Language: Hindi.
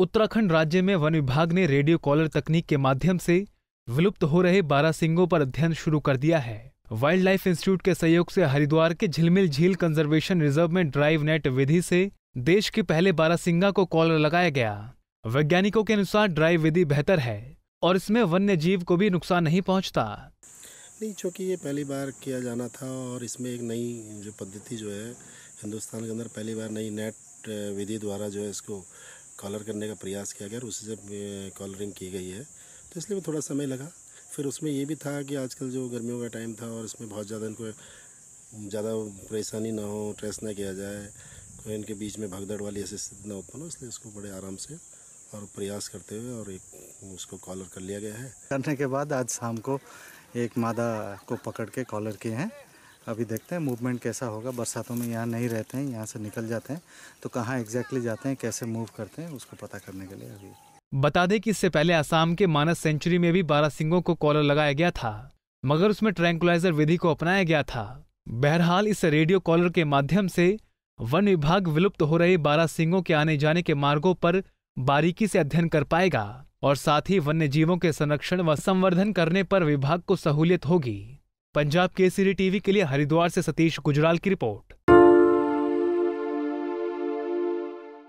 उत्तराखंड राज्य में वन विभाग ने रेडियो कॉलर तकनीक के माध्यम से विलुप्त हो रहे सिंगों पर अध्ययन शुरू कर दिया है वाइल्ड लाइफ इंस्टीट्यूट के सहयोग से हरिद्वार के झिलमिल झील कंजर्वेशन रिजर्व में ड्राइव नेट विधि से देश के पहले सिंगा को कॉलर लगाया गया वैज्ञानिकों के अनुसार ड्राइव विधि बेहतर है और इसमें वन्य जीव को भी नुकसान नहीं पहुंचता नहीं चूँकि ये पहली बार किया जाना था और इसमें एक नई जो पद्धति जो है हिंदुस्तान के अंदर पहली बार नई नेट विधि द्वारा जो है इसको कॉलर करने का प्रयास किया गया और उसी से कॉलरिंग की गई है तो इसलिए भी थोड़ा समय लगा फिर उसमें ये भी था कि आजकल जो गर्मियों का टाइम था और इसमें बहुत ज़्यादा इनको ज़्यादा परेशानी ना हो ट्रेस ना किया जाए कोई इनके बीच में भगदड़ वाली ऐसी स्थिति ना उत्पन्न हो इसलिए उसको बड़े आराम से और प्रयास करते हुए और एक उसको कॉलर कर लिया गया है करने के बाद आज शाम को एक मादा को पकड़ के कॉलर किए हैं अभी देखते हैं मूवमेंट कैसा होगा बरसातों में यहाँ नहीं रहते हैं यहाँ से निकल जाते हैं तो कहाँ एग्जैक्टली जाते हैं कैसे मूव करते हैं उसको पता करने के लिए अभी बता दें कि इससे पहले आसाम के मानस सेंचुरी में भी बारह सिंगों को कॉलर लगाया गया था मगर उसमें ट्रैंकुलाइजर विधि को अपनाया गया था बहरहाल इस रेडियो कॉलर के माध्यम से वन विभाग विलुप्त हो रहे बारह सिंगों के आने जाने के मार्गों पर बारीकी से अध्ययन कर पाएगा और साथ ही वन्य जीवों के संरक्षण व संवर्धन करने पर विभाग को सहूलियत होगी पंजाब केसरी टीवी के लिए हरिद्वार से सतीश गुजराल की रिपोर्ट